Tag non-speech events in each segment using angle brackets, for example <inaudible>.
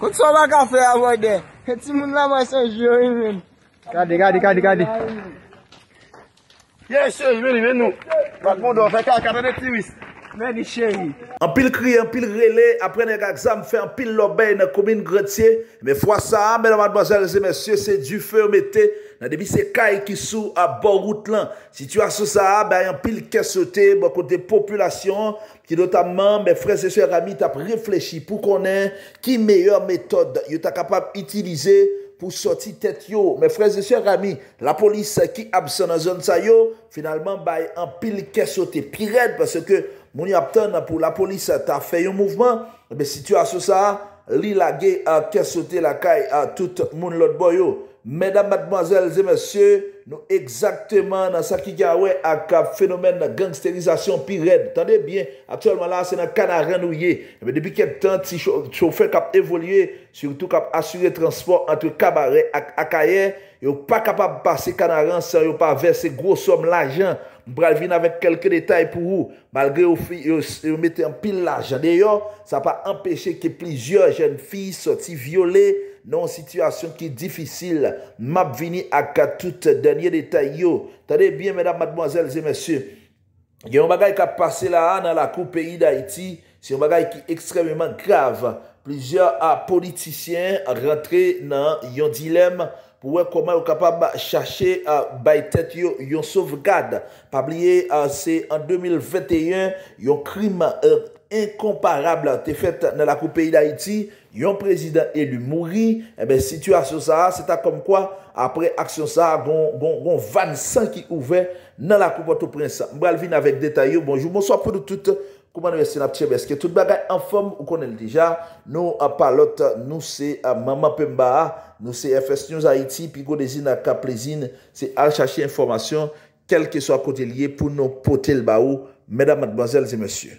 Kout so la kafe avoy de, eti moun la mwen senjyo yi ven. Kadi, kadi, kadi, kadi. Yey, sej, veni, ven nou. Bak moun do, fek a kata de ti misi. En pile cri, en pile relais, après un examen, fait un pile l'obéi dans la commune Gretier. Mais fois ça, mesdames, mademoiselles et messieurs, c'est du feu metté. Dans début, c'est qui sous à bord route as Situation ça, ben, en pile qu'est sauté, bon côté population, qui notamment, mes frères et sœurs amis, t'as réfléchi pour connaître qui meilleure méthode tu t'as capable d'utiliser pour sortir tête yo. Mes frères et sœurs amis, la police qui absent dans la zone ça finalement, ben, en pile qu'est sauté. Pire parce que, Mouni ap tan nan pou la polis ta fey yon mouvman, ebe situasyon sa, li la ge a kesote la kay a tout moun lot boyo. Medan mademoiselles et messieurs, nou ekzakteman nan sa ki gyawe ak fenomen nan gangsterizasyon pi red. Tande bien, atyolman la se nan kanaren ou ye. Ebe debi ken tan ti choufe kap evolye, surtout kap asure transport antre kabare ak ayer, yo pa kapap pase kanaren sa yo pa verse grosom la jen. Mbra vin avèk kelke detay pou ou, malgré ou mette yon pil la jane yo, sa pa empèche ki plizye jen fi soti viole, non situasyon ki difisil, map vini akatout denye detay yo. Tade bien, mèdam, madmoazèl, zè mèsyè, yon bagay ka pase la an nan la koupéi d'Haïti, si yon bagay ki ekstremèman grav, plizye a ah, politisyen rentre nan yon dilem, pou wè koman yo kapab chache bay tèt yo yon sovgade. Pabliye se an 2021, yon krim enkomparable te fèt nan lakou peyi d'Haïti, yon prezident elu mouri, ebè eh situasyon sa a, seta kom kwa, apre aksyon sa a, gong van san ki ouve nan lakou pato prensan. Mbralvin avèk detay yo, bonjou, monswapou de toute, kouman wese na ptche beske, tout bagay an fom ou konel dija, nou apalot nou se a mamapem ba a, nou se fs nyon za iti, pi go de zin a kap le zin, se al chache informasyon, kel ke so akote liye pou nou pote l ba ou, medam mademoiselles et messieurs.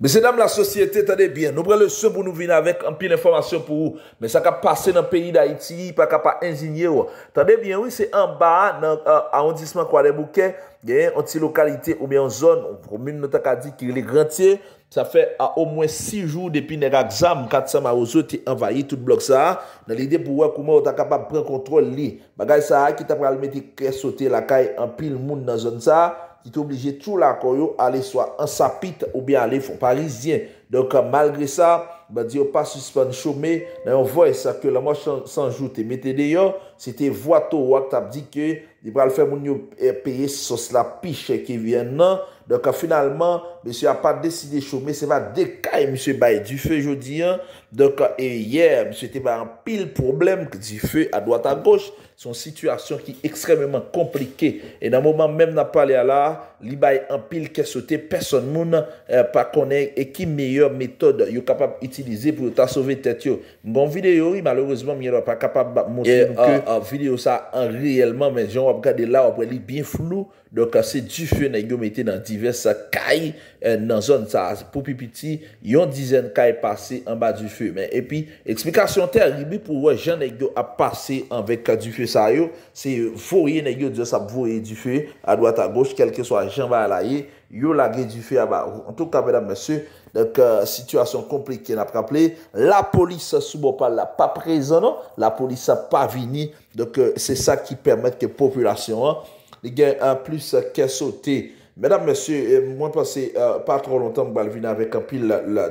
Mese dam la sosyete, tade bien, nou prele son pou nou vin avek an pil informasyon pou ou. Mese akap pase nan peyi da iti, pa akapa enjinyer ou. Tade bien, ou se an ba, nan aondisman kwa de bouke, gen, an ti lokalite ou beyon zon, ou promen nou tak a di ki li grantye, sa fe a o mwen 6 jou depi nera gzam, kat sa ma ou zo ti envayi tout blok sa, nan lide pou wakouman ou tak apap pren kontrol li. Bagay sa a, ki tap pral me di kresote la kaye an pil moun nan zon sa, Di te oblije tou la koyo ale swa ansapit ou be alef ou parizien. Don ka euh, malgre sa, ba diyo pa suspan chome, nan yon voy sa ke la mwa chanjoute. Mette deyon, se te vwa to wak tab dike, li pral fe moun yo eh, peye sos la piche ke vyen nan. Don ka euh, finalman, msye a pa deside chome, se va dekaye msye baye di fe jodi an. Don ka e euh, yer, msye te baye an pil problem di fe a doat a goch. Son situasyon ki ekstrememan komplike, e nan mouman menm na pale ala, li bay empil kesote, person moun nan eh, pa konen e ki meyo metode yo kapap itilize pou ta sove tet yo. Gon video yo, malouzman, mi yo la pa kapap mounse nou ke. Video sa an reyelman, men joun wap gade la wap wali bin flou. Do ka euh, se du fe negyo mette nan diversa kay euh, nan zon sa Po pipiti, yon dizen kay pase an ba du fe E pi, eksplikasyon te aribi pou wè jan negyo a pase an vek ka du fe sa yo Se vourye negyo, diyo sa vourye du fe A doat a goch, kelke so a jan ba la ye Yo la ge du fe a ba En tout ka euh, vè la mè sè, do ka situasyon komplike na preple La polis sa soubo pa la pa prezeno La polis sa pa vini Do ke se sa ki permèt ke populasyon an li gen an plus kè sote. Mèdame, mèsyè, eh, mwen panse eh, pa tro lontan mwen balvina vek an pil la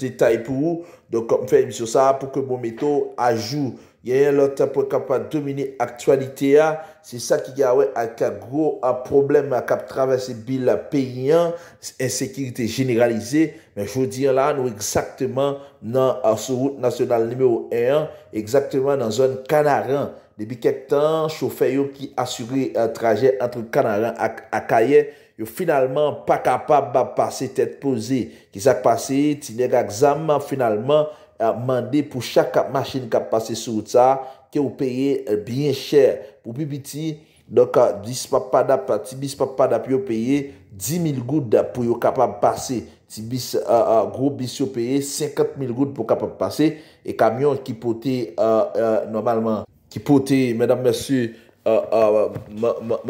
detay pou ou, donk mwen fèy misyò sa pou ke mou meto ajou. Gen yon lotan pou kap pa domine aktualite ya, se sa ki gen wè akap gro an problem akap travesse bil pe yon, ensekiritè generalize, men chou diyan la nou eksakteman nan sou route nasyonal nime ou eyan, eksakteman nan zon kanaran, Debi kek tan, choufe yo ki asure euh, traje entre kanalan ak aye, yo finalman pa kapab pa pase tet pose. Kizak pase, ti nega examman finalman euh, mande pou chak kap machine kap pase sou ta, ki euh, yo peye bien chere. Pou bi biti, ti bis papadap yo peye, 10.000 goud pou yo kapab pase. Ti bis grob bis yo peye, 50.000 goud pou yo kapab pase, e kamyon ki pote normalman. ki pote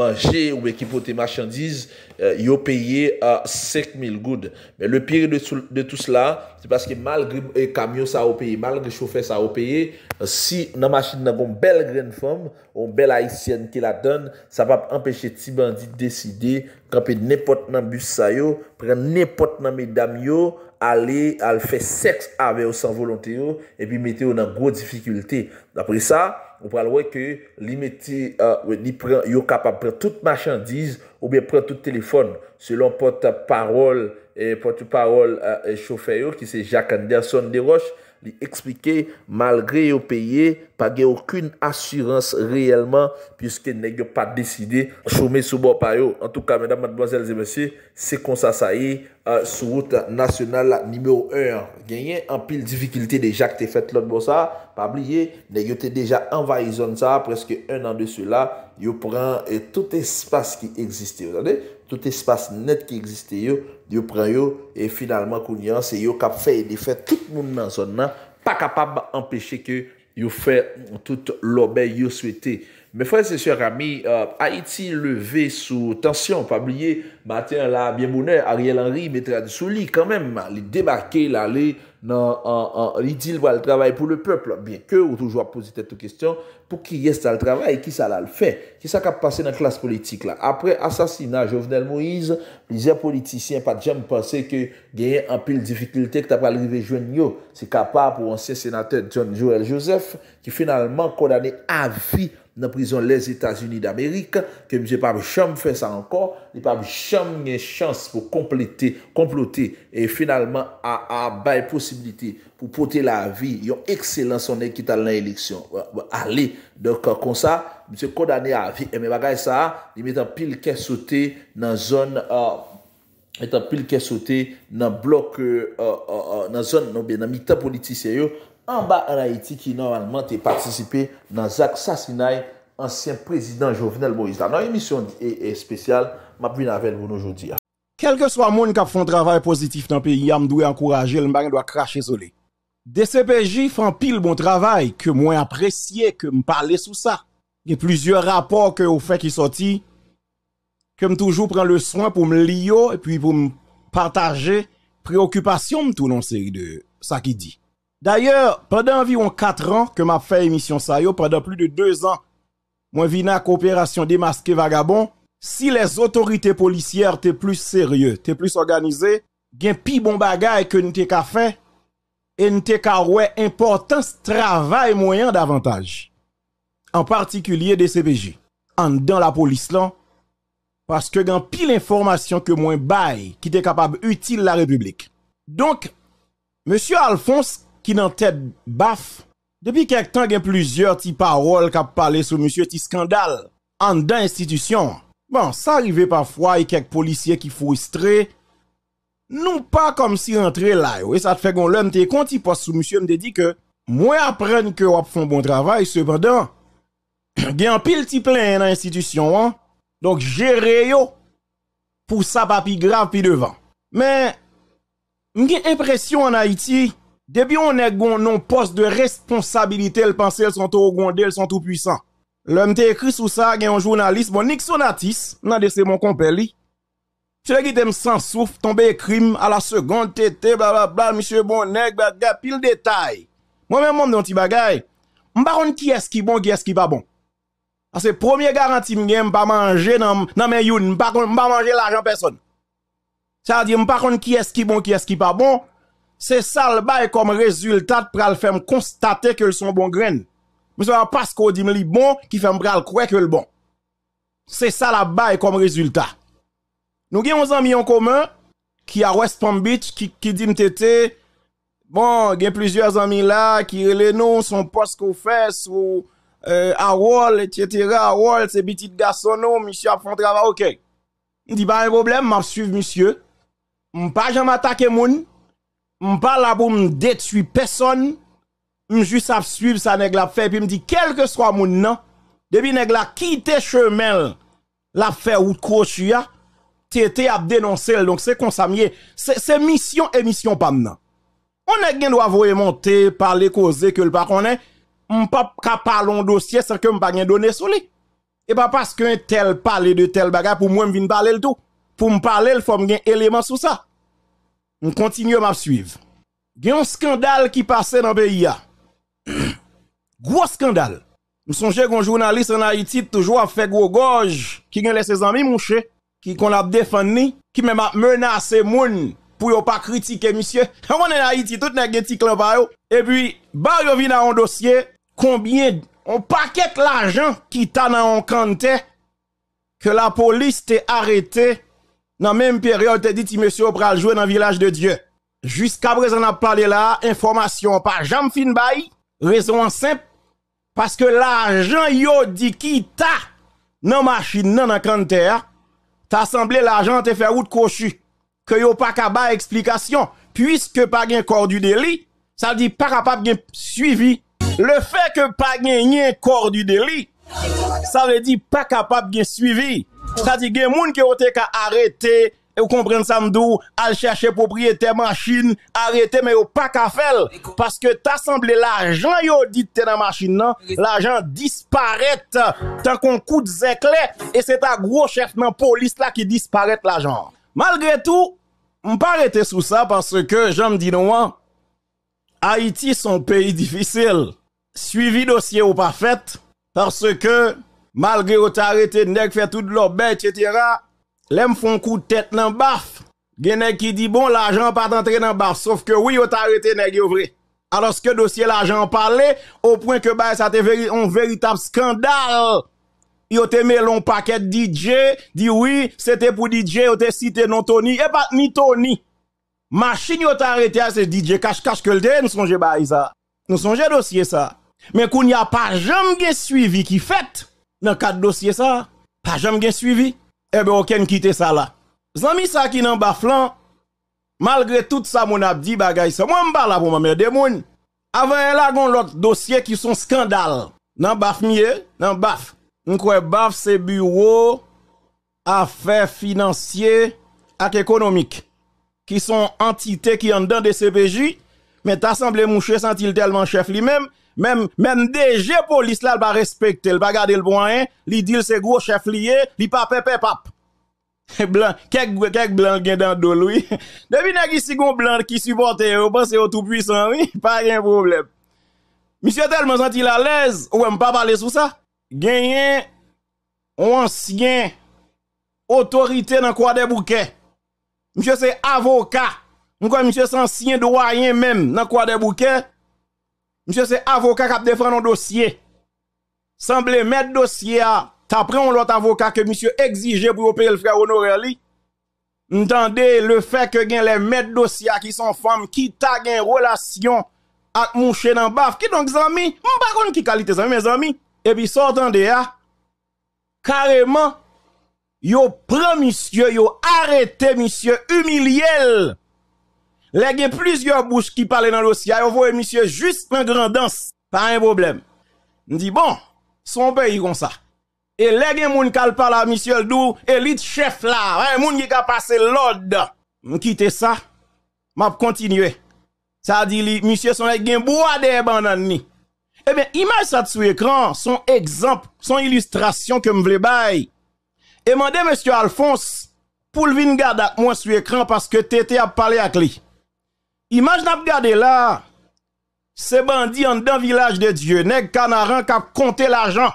manche ou ki pote machandise, euh, yo peye 7000 goud. Le pire de tout cela, c'est parce que malgré euh, camion sa ou peye, malgré chauffeur sa euh, ou peye, si nan machine nan goun bel gren fomme, ou bel haïtienne ki la donne, sa pape empêche ti bandit deside kante nèpot nan bus sayo, pre nèpot nan medam yo, alè al fè seks avè ou san volontè yo, epi metè euh, yo nan gwo difficultè. Dapre sa, ou pral wè ke li metè yo kapap prè tout machandise, ou mè prè tout telefon, selon pot parol choufè yo, ki se Jacques Anderson de Roche, li eksplike malgre yo peye, page akoun asyranse reyelman, pyske negyo pa deside soume sou bo payo. En tout ka, mèdam, mademoiselles et messieurs, se kon sa saye euh, sou route nasyonal nimeo 1 an. Genyen, an pil divikilite deja ki te fet lòt bo sa, pa bliye, negyo te deja envayizon sa, preske 1 an de sou la, yo pran e tout espas ki egziste yo, tout espas net ki egziste yo, yo pran yo, e finalman koun yon se yo kap fè, di fè tout moun nan zon nan, pa kapab empèche ki yo fè tout lòbè yo swete Mè fwè se sè rami, euh, Haiti levè sou tansyon, pa blyè, matin la, mè mounè, Ariel Henry, mè trad sou li, kan mèm, li débarke, li alè, nan, an, an, l'idil wè al travè pou lè pèplè, mèm, kè ou toujwa pou zite tou kèstyon, pou ki yè sè al travè, ki sa lal fè, ki sa kap pase nan klas politik la. Apre, asasina Jovenel Moïse, plizè politisyen pat jèm passe ki gèye anpil difikultè ki ta pralive jwen yo, se kapa pou ans nan prizon les Etats-Unis d'Amerik, ke mse pav chanm fè sa ankor, ni pav chanm nye chans pou komploite, komploite, e finalman a bay posibilite pou pote la vi, yon ekselansonnen ki tal nan eleksyon. Wè, wè, alè. Dok, konsa, mse kodane a vi, e mè bagay sa, ni metan pil kè sote nan zon, euh, metan pil kè sote nan blok, nan euh, euh, zon, nan non mitan politisyen yo, An ba ra iti ki normalman te patisipe nan Zak Sassinaj, ansyen prezident Jovenel Moïse. Nan emisyon di e e spesyal, ma brin avèl voun ojodi a. Kelke swa moun kap foun travay pozitif nan peyi a mdou e ankouraje, lman yon dwa krashe soli. De sepeji foun pil moun travay, ke mwen apresye, ke mpale sou sa. Yon plizye rapor ke ou fe ki soti, ke m toujou pren le swan pou m liyo, epi pou m pataje preokupasyon m tou nan se de sa ki di. D'ailleurs, pendant environ 4 ans ke m'a fèy misyon sa yo, pendant plus de 2 ans, mwen vina koopération démaske vagabond, si les autorité policière tè plus sérieux, tè plus organisé, gen pi bon bagay ke nou tè ka fè, e nou tè ka wè importans travay mwen yon davantage, en partikulier de CPG, an dan la polis lan, paske gen pi l'informasyon ke mwen bay ki tè kapab utile la republik. Donk, monsi Alphonse qui dans tête baf. Depuis quelque temps, il y a plusieurs petites paroles qui parlé sur monsieur petit scandale en dans institution. Bon, ça arrive parfois, il y a quelques policiers qui frustrés. Non pas comme si rentrer là, et ça fait qu'on l'homme t'es il passe que monsieur me dit que moi apprendre que on font bon travail cependant <coughs> il y a un pile petit plein dans l'institution hein. Donc gérer yo pour ça pas plus grave plus devant. Mais j'ai impression en Haïti Debye ou nèk goun nou pos de responsabilite l panse l son tou gonde, l son tou pwisan. Lèm te ekri sou sa gen yon jounalist, bon Niksonatis, nan dese moun komper li. Tire gitem san souf, tombe ekrim, ala seconde tete, blablabla, misye bon nèk, blablabla, pil detay. Mwen men moun don ti bagay, mba kon ki eski bon, ki eski pa bon. A se promye garantim gen, mba manje nan men yon, mba manje l ajan peson. Sa di mba kon ki eski bon, ki eski pa bon. c'est ça le bail comme résultat pour le faire constater que sont bon grain Mais c'est parce qu'on dit li bon qui fait me croire que le bon. C'est ça la bail comme résultat. Nous avons des amis en commun qui à West Palm Beach qui qui dit bon, il y a plusieurs amis là qui les noms sont poste qu'on fait ou à Wall etc. à Wall c'est petit garçon non monsieur a un travail OK. Il dit pas un problème, m'a suivre monsieur. M'pas jamais attaquer moun m pas là pour me détruire personne m juste à suivre ça nèg la fait puis me dit quel que soit mon nom depuis nèg la quitter chemin la fait ou crochu a tété a dénoncer donc c'est comme ça c'est mission et mission pas maintenant on est gen droit voyer monter parler causer que le pas connaît m pas parler dossier sans que m pas gain donner sur lui et pas parce qu'un tel parler de tel bagage pour moi me parler le tout pour me parler il faut me éléments élément sur ça on continue à suivre. Il y a un scandale qui passait dans le pays. <clears throat> gros scandale. Je songe qu'un journaliste en Haïti toujours a fait gros gorge, qui a laissé ses amis moucher, qui qu'on a défendu, qui même a menacé moun pour ne pas critiquer monsieur. <laughs> On est en Haïti, tout n'est pas clan Et puis, bah yo a un dossier, combien, on paquette l'argent qui t'a dans un canté, que la police t'a arrêté dans même période, dit monsieur, monsieur pral jouer dans le village de Dieu. Jusqu'à présent, on a parlé là, information pas jamais fin raison simple, parce que l'argent yo dit qui ta dans machine dans nan canter, t'as semblé l'argent te fait route cochu, que yo pas bas, explication, puisque pas de corps du délit, ça dit pas capable de suivi. Le fait que pas de corps du délit, ça veut dire pas capable de suivi. C'est-à-dire, il y gens qui ont été vous comprenez ça m'dou Al chercher propriétaire machine arrêter mais pas qu'à faire parce que t'as semblé l'argent yo dit dans machine l'argent disparaît tant qu'on coûte de et c'est un gros chef de police là qui disparaît l'argent malgré tout pas arrêter sous ça parce que j'aime dis non hein, Haïti son pays difficile suivi dossier ou pas fait parce que Malgré que tu arrêté, nèg fait tout l'obé, etc. L'aime font coup de tête dans baf. Gen qui dit bon, l'argent pas d'entrer dans baf. Sauf que oui, t'a arrêté nèg vrai. Alors ce que dossier l'argent parlait, au point que bah, ça te un véritable scandale. Yo te mis un paquet DJ, dit oui, c'était pour DJ, yo te cité non Tony, et eh pas bah, ni Tony. Machine t'a arrêté c'est ce DJ, cache-cache que le nous songe bah ça. Nous songe dossier ça. Mais qu'on n'y a pas jamais suivi qui fait dans quatre dossiers ça, pas jamais suivi. Eh ben aucun quitte ça là. Zami ça qui n'en baflan, malgré tout ça mon abdi dit bagay ça. Moi m'ba là pour des moun. Avant elle gon l'autre dossier qui sont scandale Nan baf mye, nan baf. On croit baf c'est bureau affaires financières et économiques qui sont entités qui en dedans des CPJ mais t'as semblé moucher sent-il tellement chef lui-même même, même DG police là, il va respecter, il va garder le point, il dit c'est gros chef lié, il pas pépé pap. Blanc, kek, blanc blanc est dans dos lui. <laughs> Depuis nèg ici gon blanc qui supporte, vous c'est au tout puissant, oui, <laughs> pas de problème. Monsieur tellement senti à l'aise, ou même pas parler sur ça. Gagné ancien autorité dans quoi des bouquets. Monsieur c'est avocat. Monsieur c'est ancien doyen même dans quoi des bouquets. Monsieur, c'est avocat qui a défendu un dossier. Semble mettre dossier à. pris un autre avocat que monsieur exige pour opérer le frère Ali. Entendez le fait que gen les maîtres dossiers qui sont femmes qui t'a une relation avec mon chien en baf. Qui donc zami? sais pas qui qualité ça mes amis. Et puis de à. Ah. carrément yo prend monsieur, yo arrêté monsieur humiliel Là, il y a plusieurs bouches qui parlent dans le dossier. On voit monsieur juste un grand danse. Pas un problème. On dit, bon, son pays comme ça. Et là, il y a moun qui parle à monsieur Dou, élite chef là. Un moun qui a passé l'ordre. Quitte ça. Je continue. Ça dit, monsieur, son gen bois des bananes Eh bien, image ça sur écran, son exemple, son illustration que je voulez bail. Et demandez monsieur Alphonse pour le vin garder moi sur écran parce que t'étais à parlé avec lui. Image n'a là. ces bandits en dans village de Dieu. Nèg canarin qui a l'argent.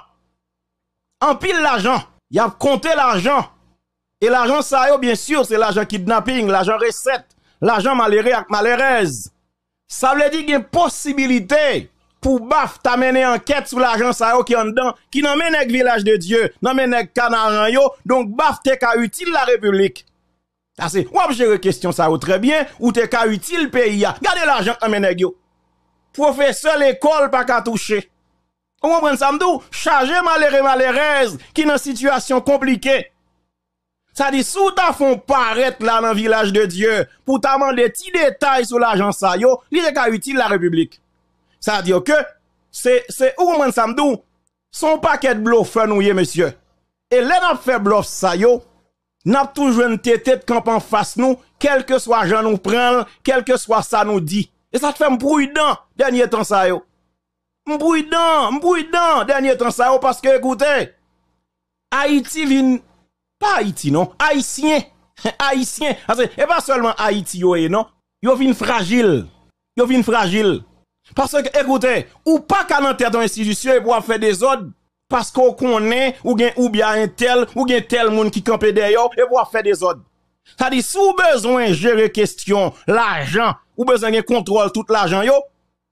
En pile l'argent. y a compté l'argent. Et l'argent, ça bien sûr, c'est l'argent kidnapping, l'argent recette, l'argent malheureux avec malheureuse. Ça veut dire qu'il y a une possibilité pour baf t'amener enquête sur l'argent, ça qui en dans, qui n'amène pas village de Dieu, n'amène pas canarin yo. Donc baf t'es qu'à utile la République. Ça c'est, ou gérer question ça ou très bien, ou te ka utile pays ya. Gade l'argent en mené Professeur l'école pas ka toucher. Ou m'en prenne samdou, chargé malere malereze, qui nan situation compliquée. Ça dit, sou ta font paraître là dans village de Dieu, pour ta des petits détail sur l'argent ça yo, li ka utile la République. Ça dit que, c'est, c'est, ou m'en samdou, son paquet de bluff nous yé, monsieur. Et l'en fait bluff ça yo, n'a toujours une tête camp en face nous, quel que soit Jean nous prend, quel que soit ça nous dit. Et ça te fait les dernier temps ça yo. dans les dernier temps ça parce que écoutez, Haïti vient... pas Haïti non, Haïtien, <laughs> Haïtien, et pas seulement Haïti eh, non, yo vient fragile, yo vient fragile. Parce que écoutez, ou pas qu'à l'intérieur de l'institution pour faire des autres parce qu'on connaît ou bien ou bien un tel ou bien tel monde qui campe derrière et pour faire des ordres. Ça dit si vous besoin gérer question l'argent ou besoin de contrôle tout l'argent yo,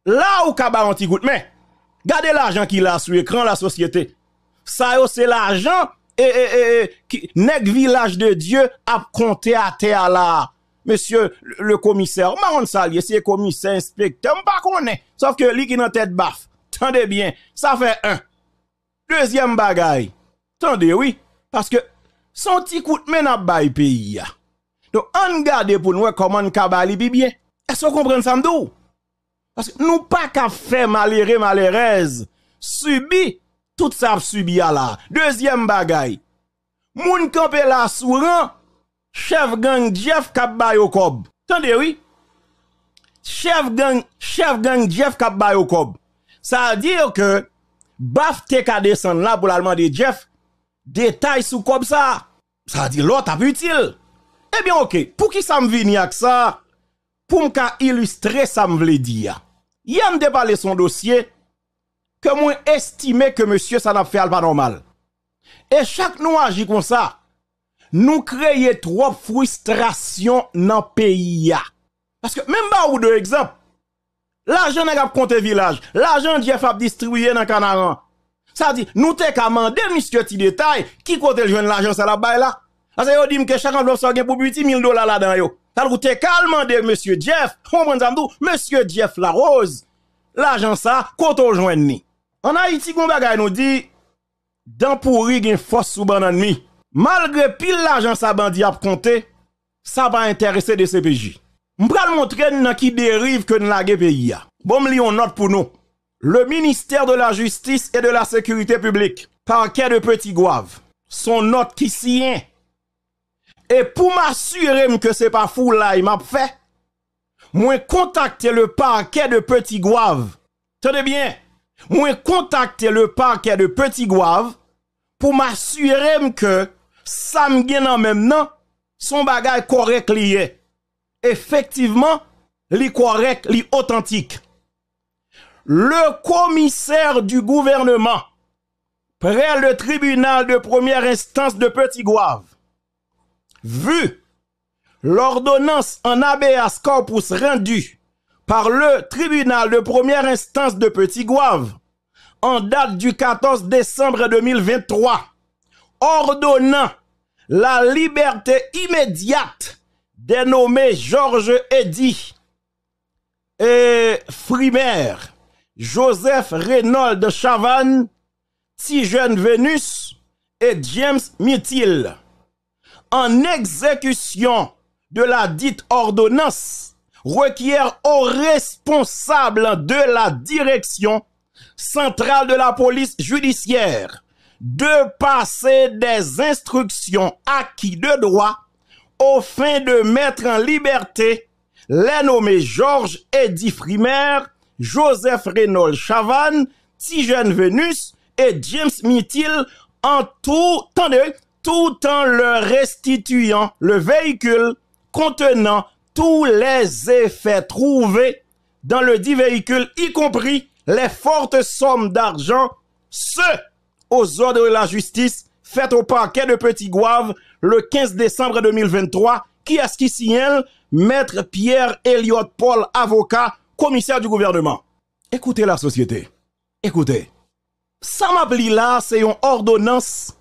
là ou un petit goutte mais gardez l'argent qu'il a sur écran la société. Ça c'est l'argent et, et, qui village de Dieu a compté à terre là. Monsieur le, commissaire, Maron s'alie, c'est commissaire, inspecteur, pas connaît. Sauf que lui qui en tête baffe. Tendez bien, ça fait un. Deuxième bagaille. Tendez, oui. Parce que son petit coup de main pays. Donc, on garde pour nous comment on kabali bien. Est-ce que vous comprenez ça, Parce que nous pas qu'à faire malheureux, malheureuse, subi, tout ça subi la Deuxième bagaille. Moun kampé la souran, chef gang Jeff cap au Tendez, oui. Chef gang, chef gang Jeff cap Ça veut dire que baf te ka descend là pour l'allemand de Jeff, détail sous comme ça. Ça dit l'autre a utile. Eh bien, ok, pour qui ça me vient avec ça? Pour m'ka illustrer ça me voulait dire. Yam de parler son dossier, que moi estimé que monsieur ça n'a fait pas normal. Et chaque nous agit comme ça, nous créons trop frustration dans le pays. Parce que même pas ou deux exemples, L'argent n'a pas compté village. L'argent Jeff a distribué dans Canaran. Ça dit, nous t'es qu'à monsieur, petit détail, qui compte le l'argent, ça la baille là? Parce que dit que chaque enveloppe, ça plus pour 8000 dollars là-dedans, yo. Ça vous t'es calme de monsieur Jeff. On m'a dit, monsieur Jeff la rose. L'argent ça, compte au ni. En Haïti, qu'on bagaille nous dit, dans pourri une force sous ban ennemi. Malgré pile l'argent ça bandit a compté, ça va intéresser des CPJ. Mpral montren nan ki deriv ke nan lage peyi ya. Bon mli yon not pou nou. Le Ministère de la Justice et de la Sécurité Publique. Parquet de Petit Guave. Son not kisi yen. Et pou m'assurèm ke se pa foule la y map fè, mwen kontakte le parquet de Petit Guave. Tedebyen, mwen kontakte le parquet de Petit Guave pou m'assurèm ke sa mgen nan menm nan son bagay korek liye. effectivement, li correct, li authentique. Le commissaire du gouvernement près le tribunal de première instance de Petit Gouave, vu l'ordonnance en habeas corpus rendue par le tribunal de première instance de Petit Gouave en date du 14 décembre 2023, ordonnant la liberté immédiate dénommé Georges Eddy et Frimer, Joseph Reynold Chavannes, Tijène Vénus et James Mithil. En exécution de la dite ordonnance, requiert au responsable de la direction centrale de la police judiciaire de passer des instructions acquis de droit au fin de mettre en liberté les nommés Georges Eddy Frimer, Joseph Reynold Chavan, Tigène Venus et James Mithil, en tout, tout en leur restituant le véhicule contenant tous les effets trouvés dans le dit véhicule, y compris les fortes sommes d'argent, ce aux ordres de la justice faites au parquet de Petit Guave le 15 décembre 2023, qui est-ce qui signale Maître Pierre Elliott Paul, avocat, commissaire du gouvernement. Écoutez la société. Écoutez. Ça dit là, c'est une ordonnance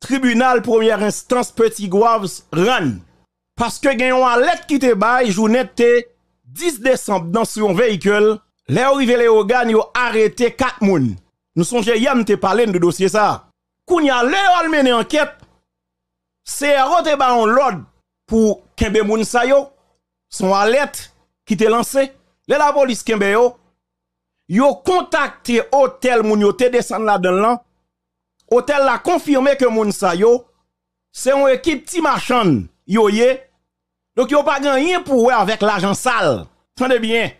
tribunal première instance Petit Gouaves RAN. Parce que gagnons à lettre qui te bail journée 10 décembre dans son véhicule, Léo arrivé les a arrêté 4 moun. Nous songeons hier te parler de dossier ça. a le al en enquête c'est un ba on l'ordre pour Kembe moun son alerte qui te lancé, le la police Kembe yo, yo contacté hôtel moun descend là dedans Hôtel la confirmé que Mounsayo, c'est une équipe de marchand yo donc Donc yo pas gagné pour avec l'argent sale. Tendez bien.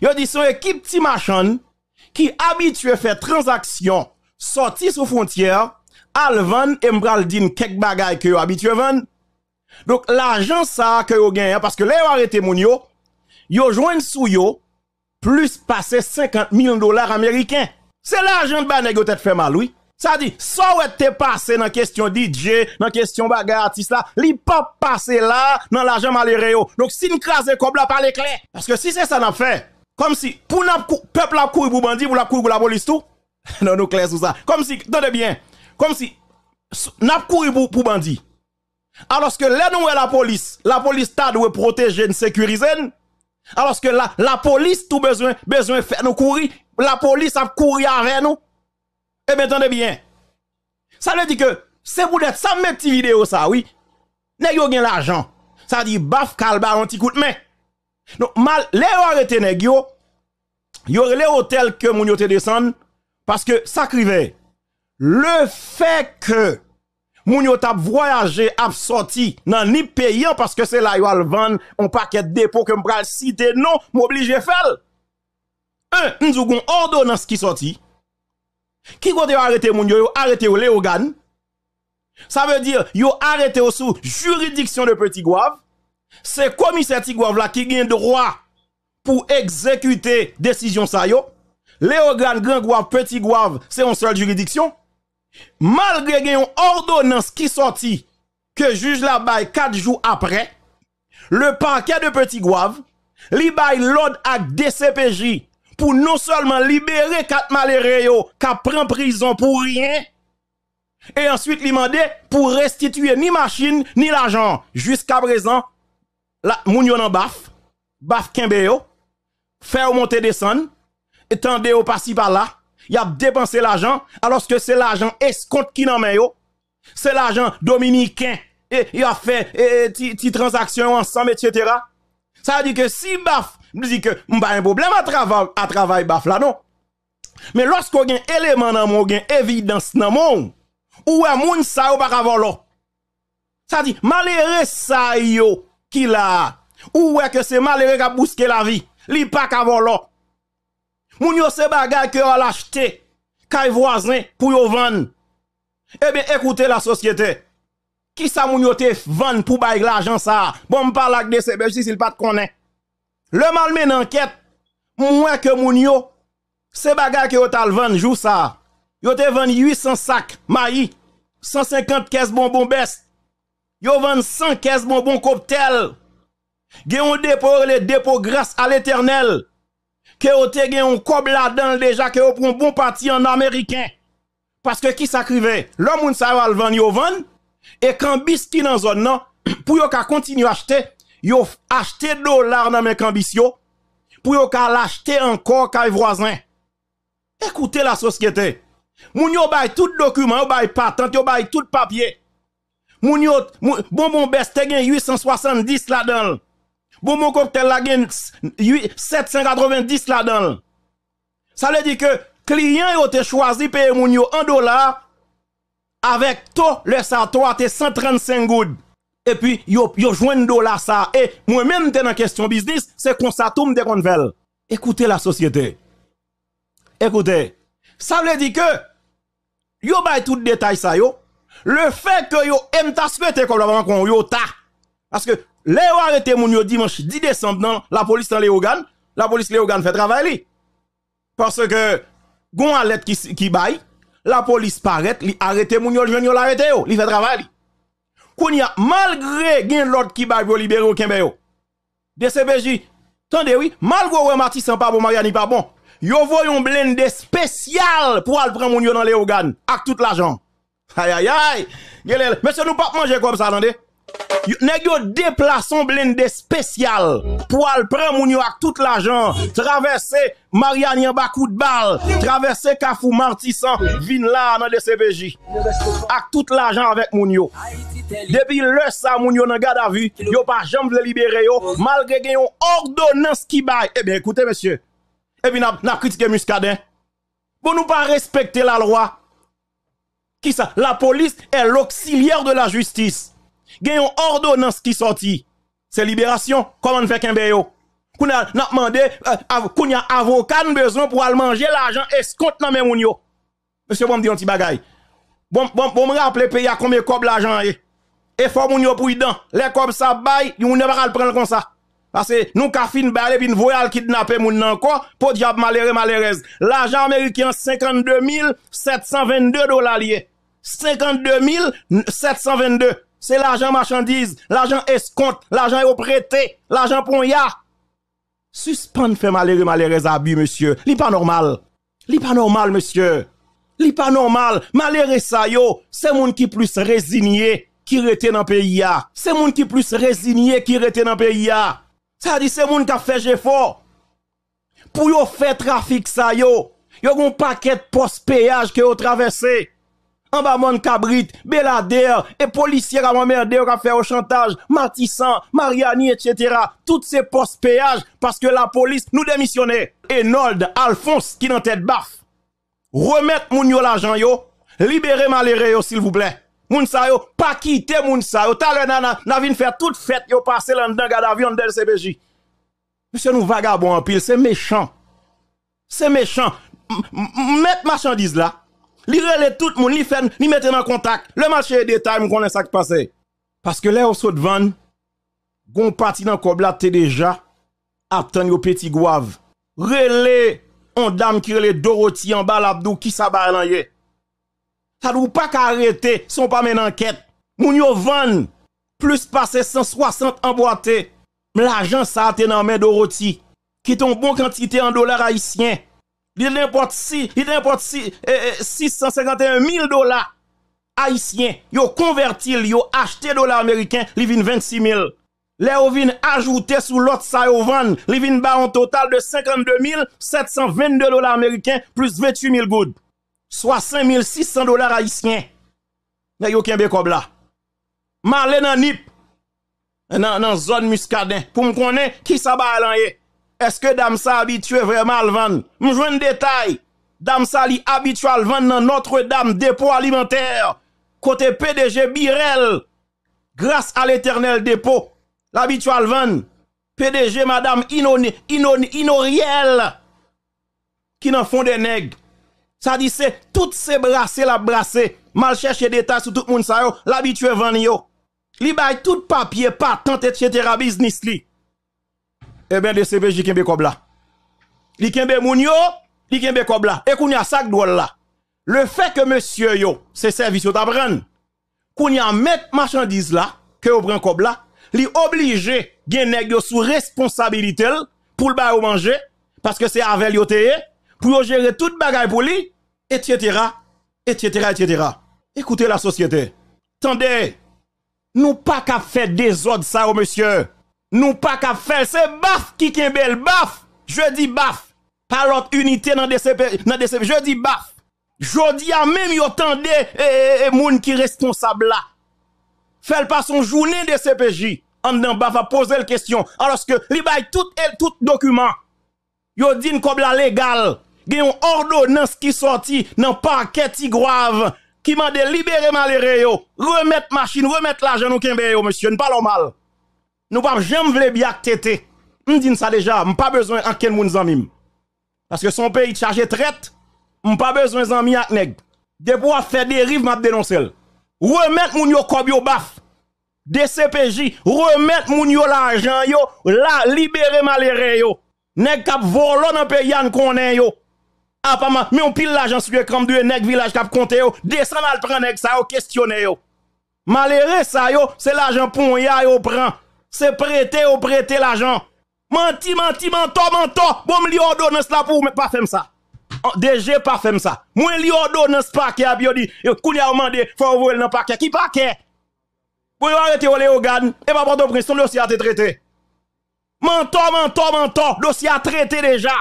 Yo dit son équipe ti marchand qui habitué faire transaction sorti sous frontière Alvan, et m'pral din quelques bagay que yo habitué Donc l'argent ça que yo gagnez, parce que les yo arrêté moun yo, yo jouen sou yo plus passé 50 000 dollars américains. C'est l'argent de vous fait mal oui. Ça dit, ça vous t'es passé dans question DJ, dans question bagay artiste là, li pas passé là dans l'argent malheureux. Donc si n'crase comme la par clair parce que si c'est ça n'a fait comme si pour n'a peuple la couru pour bandit, pour la couru pour la police tout. <laughs> non nous clair sur ça. Comme si, donnez bien, comme si, n'a couru pour, pour bandit. Alors que là, nous, la police, la police t'a doit protéger, sécuriser. Alors que la, la police, tout besoin, besoin faire nous courir. La police a couru avec nous. Et eh bien, bien. Ça veut dire que, c'est pour être, ça une vidéo, ça, oui. Nèg yo gen l'argent. Ça dit baf kalba un petit coup de main. Donc mal les arrête nèg yo yo le hôtel que moun yo te descend parce que ça crivait le fait que moun yo tap voyager ap sorti dans ni payant parce que c'est là yo al vendre un paquet de dépôt que m'pral citer non m'oblige faire un nous avons ordonnance qui sorti qui gote arrêter moun yo arrêter les ça veut dire yo arrêté sous juridiction de Petit Guave. c'est commissaire Tigouave là qui gagne droit pour exécuter décision ça yo Léogane, Grand Gouave, Petit Gouave, c'est une seule juridiction. Malgré une ordonnance qui sortit que juge la bail 4 jours après, le parquet de Petit Guave li l'ode l'ordre à DCPJ pour non seulement libérer 4 malheureux qui prend prison pour rien et ensuite li mandé pour restituer ni machine ni l'argent jusqu'à présent la moun en baf baf kembe faire monter descendre et tendez au par par-là y a dépensé l'argent, alors que c'est l'argent escompte qui n'en met yo. C'est l'argent dominicain. Et il a fait des transactions ensemble, etc. Ça veut dire que si BAF dit que pas un problème à travail, à travail BAF là, non. Mais lorsqu'on a un élément dans mon, gain évidence dans mon, ou un moun sa ou pas avoir Ça dit, malheureux ça yo qui là, ou est que c'est malheureux qui a bousqué la vie, li pas là Moun yo se bagay que a l'acheté kay voisin pour yo vendre. Eh bien écoutez la société. Qui ça moun yo te vendre pour bailler l'argent ça Bon parle avec ces si s'il pas te connaît. Le malmen enquête moins que moun yo se bagay que yo tal vendre jour ça. Yo te vendre 800 sacs maïs, 150 caisses bonbons best. Yo vendu 100 caisses bonbons cocktail. Ils ont dépôt le dépôt grâce à l'Éternel que vous avez un cob là-dedans déjà, que vous prenez un bon parti en américain. Parce que qui s'acrivait? L'homme ça va le vendre, Et quand bis qui dans zone, là <clears throat> pour yon ka à acheter, yon acheter dollars dans mes ambitieux, pour yon ka l'acheter encore kay voisin. Écoutez la société. Moun yon bay tout document, yo bay patente, yo bay tout papier. Moun yon, bon bon best gen 870 là-dedans. Bon, mon cocktail là, 790 là-dedans. Ça veut dire que client a choisi payer moun yo en dollar. avec taux le sa toi te 135 good Et puis yo yo un dollar ça et moi même t'es dans question business, c'est qu'on ça tout de convel. Écoutez la société. Écoutez, ça veut dire que yo bay tout détail ça yo. Le fait que yo aime t'aspecter comme la qu'on yo ta parce que les arrêté moun yo dimanche 10 décembre non la police dans Léogan, la police Léogan fait travail Parce que gon a qui qui baye, la police paraît li arrête moun yo, il yo l'arrête yo, li fait travail li. a, malgré gen l'autre qui baye pour libérer Kembe yo. DCPJ, tendez oui, malgré remati Matissan pas bon Mariani pas bon. Yo voyon blende spécial pour aller prendre moun yo dans Léogan, avec tout l'argent. Aïe aïe aïe. Monsieur nous pas manger comme ça attendez. Nèg yo déplaçon blindé spécial pour aller prendre Mounio avec tout l'argent, traverser Mariani en de balle, traverser Kafou martissant vin là dans CVJ. Avec tout l'argent avec Mounio Depuis le sa Mounio yo pas garde à vue, yo pas jambe le libérer yo malgré une ordonnance qui bail. Eh bien écoutez monsieur. Eh bien n'a Vous critiqué Muscadin. nous pas respecter la loi. Qui ça La police est l'auxiliaire de la justice. Gen yon ordonnance qui sorti. C'est libération. Comment fait qu'un yo? Kounya n'a demandé, kounya euh, avocat besoin pour aller manger l'argent escompte dans même yo. Monsieur, bon, me dit un petit bagay. Bon, bon, bon, me rappeler pays à combien cob l'argent est. Et faut moun yo y dan. Les kob ça bay, yon ne va pas le prendre comme ça. Parce que nous ka fin balé puis voyal kidnapper moun encore pour diab malere, malerez. L'argent américain 52 722 dollars lié. 52 722 c'est l'argent marchandise, l'argent escompte, l'argent est prêté, l'argent pour ya. Suspend fait malheureux malheureux abus monsieur, li pas normal. Li pas normal monsieur. Li pas normal, malheureux ça yo, c'est mon qui plus résigné qui retient dans pays ya. C'est monde qui plus résigné qui retient dans pays ya. Ça dit c'est monde qui a fait effort. Pour yo faire trafic ça yo, yo un paquet de post péage que vous traversé en bas mon cabrit, Belader, et policiers à m'emmerder, qui fait au chantage, Matissan, Mariani, etc. Toutes ces postes péage, parce que la police nous démissionnait. Enold, Alphonse, qui n'en tête baffe. Remettre mon yo l'argent yo, libérer malheureux s'il vous plaît. Moun sa yo, pas quitter moun sa yo. Talè nana, na vin faire toute fête yo passer l'an d'un avion de Monsieur nous vagabond en pile, c'est méchant. C'est méchant. Mettre marchandise là. Li rele tout moun, ni fen, ni mette nan kontak. Le manche e detay moun konen sak pase. Paske le ou sot van, goun pati nan kobla te deja, aptan yo peti gouav. Rele, on dam ki rele Doroti yon balabdou ki sa bare nan ye. Sa doun pa ka arete, son pa men anket. Moun yo van, plus pase 160 anboate. M la jan sa ate nan men Doroti, ki ton bon kantite an dolar a isyen. Il importe si, il si, 651 eh, 000 eh, dollars haïtiens, yo converti, yo acheté dollars américains, li vin 26 000. Les vin ajouté sous l'autre sa yo van, li vin ba un total de 52 722 dollars américains plus 28 000 good. Soit 600 dollars haïtiens. N'a yo kembe kobla. Marlè nan nip, nan, nan zone muscadin, pour me connaître qui sa ba lan est-ce que dame ça habitué vraiment à le vendre? un détail. Dame ça li habitué à dans Notre-Dame dépôt alimentaire. Côté PDG Birel. Grâce à l'éternel dépôt. L'habitué à PDG madame inon, Qui n'en font des nègres. Ça dit c'est toutes ces brassées la brassée. Mal chercher des sur tout le monde ça yo. L'habitué vendre yo. Li baye tout papier, patente, etc. business li eh bien, le CPJ kembe est là. Li kembe moun yo, li kembe y là. Et kounya sak douol là. Le fait que monsieur yo, services, service yo y kounya mettre marchandise là, que yo pren kob là, li obligé gen yo sous responsabilité pour le au manger, parce que c'est avec yo teye, pour gérer toute bagaille pour lui, etc., etc., etc. Écoutez la société. Tendez, nous pas qu'à faire des ordres ça, oh, monsieur nous pas qu'à faire. C'est baf qui est bel baf. Je dis baf. par l'autre unité dans DCP, dans Je dis baf. dis à même autant de eh, eh, eh, moun qui responsable là. Fait pas son journée de CPJ. En dedans baf a poser la question. Alors que li tout et eh, tout document. Yo dit comme la légale. Gen une ordonnance qui sorti dans parquet Tigrave qui m'a libérer malheureux Remettre machine, remettre l'argent nous Kembe monsieur, ne pas mal. Nous pas jamais vle bien tété. On dit ça déjà, on pas besoin en quel monde zanmi. Parce que son pays chargé traite, on pas besoin zanmi ak nèg. Depuis faire fait dérive m'a dénoncer. Remettre moun yo kob yo baf. DCPJ, remettre moun yo l'argent yo, la libérer malere yo. Nèg kap volo dans pays an konnen yo. Ah ma, mais on pile l'argent sur l'écran de nèg village cap compter yo, descend al prendre nèg ça yo questionner yo. Malere ça yo, c'est l'argent pour ya yo prend c'est prêter ou prêter l'argent. Menti, menti, mento, mento. Bon, li ordonnance là pour pas faire ça. Oh, DG pas faire ça. Moi, li ordonnance qui a dit, li e a demandé faut vous dans parquet. Qui parquet Pour arrêter ou les organes, et pas prendre prince, le dossier a été traité. Mento, mento, mento, dossier a traité déjà.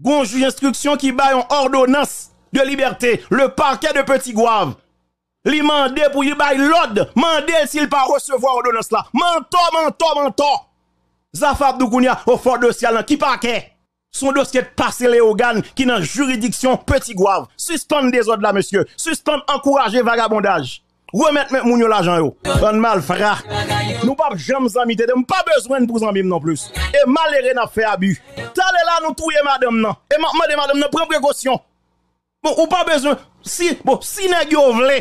Gon juge instruction qui baille en ordonnance de liberté. Le parquet de Petit Guave. Li mande pou yi bay lode. Mande si l pa recevo a o donos la. Manto, manto, manto. Zafab Doukounia ou fote de sialan. Ki pa ke? Son dos ke t'pasele o gan ki nan juridiksyon peti gouav. Suspon de zode la, monsye. Suspon, ankouraje vagabondaj. Remet men mounyo la jan yo. An mal fra. Nou pa jom zami te dem. Pa bezwen pou zami mnon plus. E malere na fe abu. Tale la nou touye madem nan. E madem madem nan pren prekosyon. Ou pa bezwen. Si, bo, si negyo vle...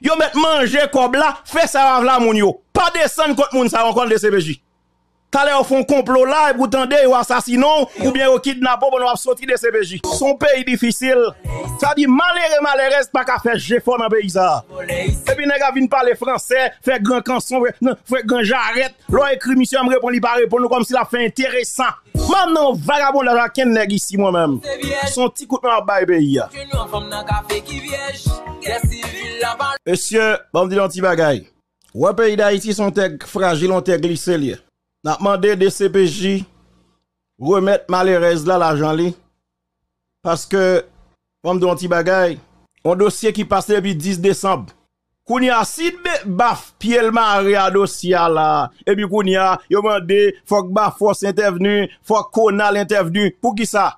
Yo met manger comme là, sa ça là mon yo. Pas descendre contre moun ça encore de CPJ. Ta le ou fon konplo la e broutande ou asasinon ou bien ou kidnapon pou nou ap soti de se beji. Son peyi difisil. Sa di malere malere se pa kafe je fon nan peyi sa. Epi nega vin pale franse, fek gran kanson, fek non, gran jarret. Loi ekrimisyon mre pou li pare pou nou kom si la fe interesan. Man nan vagabon la la ken negi si mwen menm. Son ti koutan ap bay peyi ya. Monsie, banm di nan ti bagay. Wè peyi da iti son te fragil, son te glise liye. na mande de CPJ remet malerez la la jan li paske fam don ti bagay yon dosye ki pase epi 10 Desembe koun ya sidbe baf pi el ma a re a dosya la epi koun ya yon mande fok baf fos entevenu, fok konal entevenu pou ki sa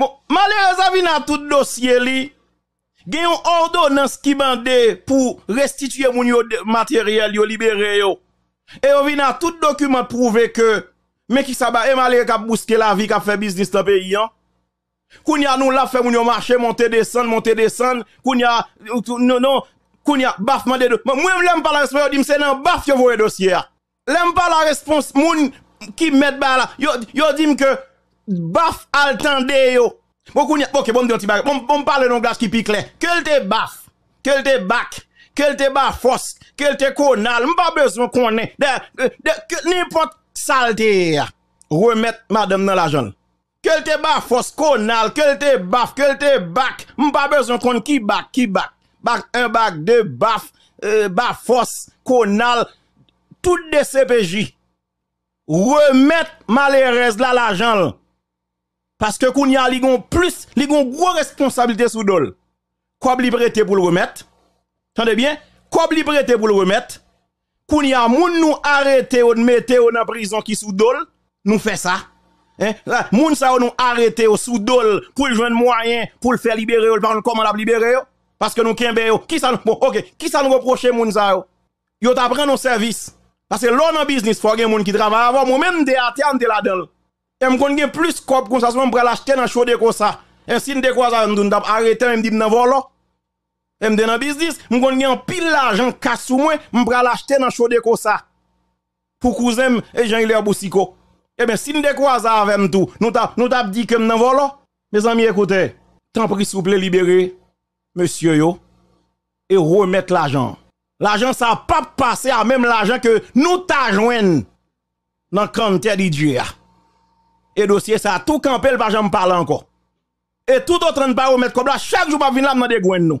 bon, malerez a vi nan tout dosye li gen yon ordo nan skiban de pou restituye moun yo materyel yo libere yo Et on vient tout document prouver que, mais qui saba et malé qu'a bousqué la vie, qui fait business dans le pays, hein? Kounya nous la fait, moun marché, monter, descendre, monter, descendre. Kounya, non, non, kounya, baf, mande de, moi, l'aime pas la responsabilité, dim, c'est nan baf, yo voye dossier. Hein. L'aime pas la réponse, moun, qui met bas là. yo, yo dim que, baf, al tande yo. Bon, ok, bon, me bon, bon, parle non glace qui pique Que Quel te baf, quel te bac. Kèl te ba fos, kèl te konal, mpa bezon konen, nipot salte remet madem nan la janl. Kèl te ba fos, konal, kèl te baf, kèl te bak, mpa bezon konen ki bak, ki bak, bak, un bak, de baf, euh, ba fos, konal, tout de CPJ. Remet malerez la la janl, paske koun ya ligon plus, ligon gro responsabilite sou dol. Kwa bli prete pou l remet? Tendez bien, comme li prêté pour le remettre, qu'on y a moun nous arrêté ou ou dans prison qui sous dol, nous fait ça. Hein? Moun sa ou nous arrêté ou sous dol pour le joindre moyen pour le faire libérer ou pas comment la libérer parce que nous kembe yo. Qui ça nous <laughs> OK, qui ça nous reprocher moun sa yo? Yo t'a prend nos service. parce que l'on en business faut gen moun qui travaille avant moi même de terme de la dedans Et m'kon gen plus kon sa, ça, m'prend l'acheter dans chaud kon sa. Et si n'décroise, nous arrêter, me m'dim nan volo. M dans business, m gon pile l'argent casse sous moi, acheter dans chaudé de ça. Pour cousin et Jean-Hilaire Boussico. Eh bien, si nous décroisons avec tout, nous t'a nous t'a dit que nous volo. Mes amis, écoutez, tant pis s'il vous libérer monsieur yo et remettre l'argent. L'argent ça pas passé à même l'argent que nous t'a joindre dans compte di Dieu. Et dossier ça tout campé, pas j'en parle encore. Et tout autre ne pas remettre comme là chaque jour pas venir là dans gwen nous